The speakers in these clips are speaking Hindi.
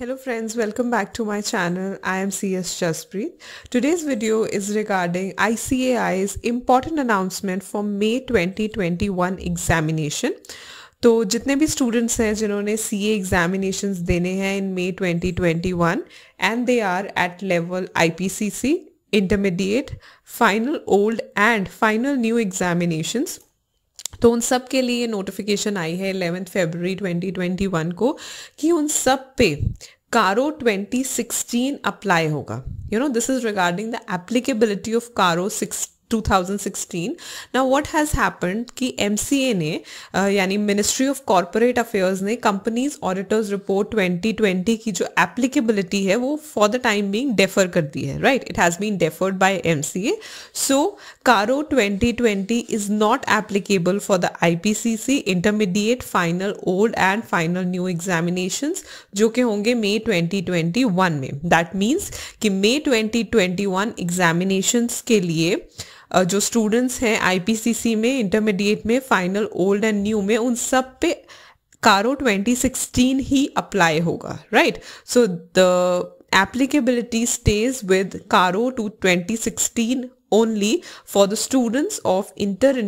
Hello friends, welcome back to my channel. I am CS Jaspreet. Today's video is regarding ICAI's important announcement for May 2021 examination. तो जितने भी स्टूडेंट्स हैं जिन्होंने सी ए एग्जामिनेशंस देने हैं in May 2021 and they are at level IPCC intermediate final old and final new examinations तो उन सब के लिए नोटिफिकेशन आई है इलेवेंथ फेबररी 2021 को कि उन सब पे कारो 2016 अप्लाई होगा you know this is regarding the applicability of CARO six 2016 now what has happened कि ए ने uh, यानी मिनिस्ट्री ऑफ कॉरपोरेट अफेयर्स ने कंपनीज ऑडिटर्स रिपोर्ट 2020 की जो एप्लीकेबिलिटी है वो for the time being defer कर दी है right it has been deferred by M C A so CARO twenty twenty is not applicable for the I P C C intermediate final old and final new examination जो कि होंगे मे ट्वेंटी ट्वेंटी वन में दैट मीन्स कि May twenty twenty one examinations के लिए जो स्टूडेंट्स हैं आईपीसीसी में इंटरमीडिएट में फाइनल ओल्ड एंड न्यू में उन सब पे कारो 2016 ही अप्लाई होगा right so the applicability stage with CARO two 2016 only for the students of inter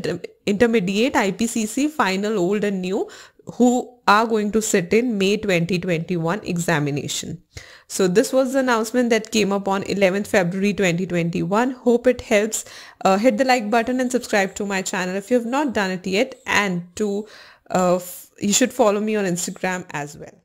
intermediate I P C C final old and new who are going to sit in May 2021 examination. So this was the announcement that came up on 11th February 2021. Hope it helps. Uh, hit the like button and subscribe to my channel if you have not done it yet and to uh, you should follow me on Instagram as well.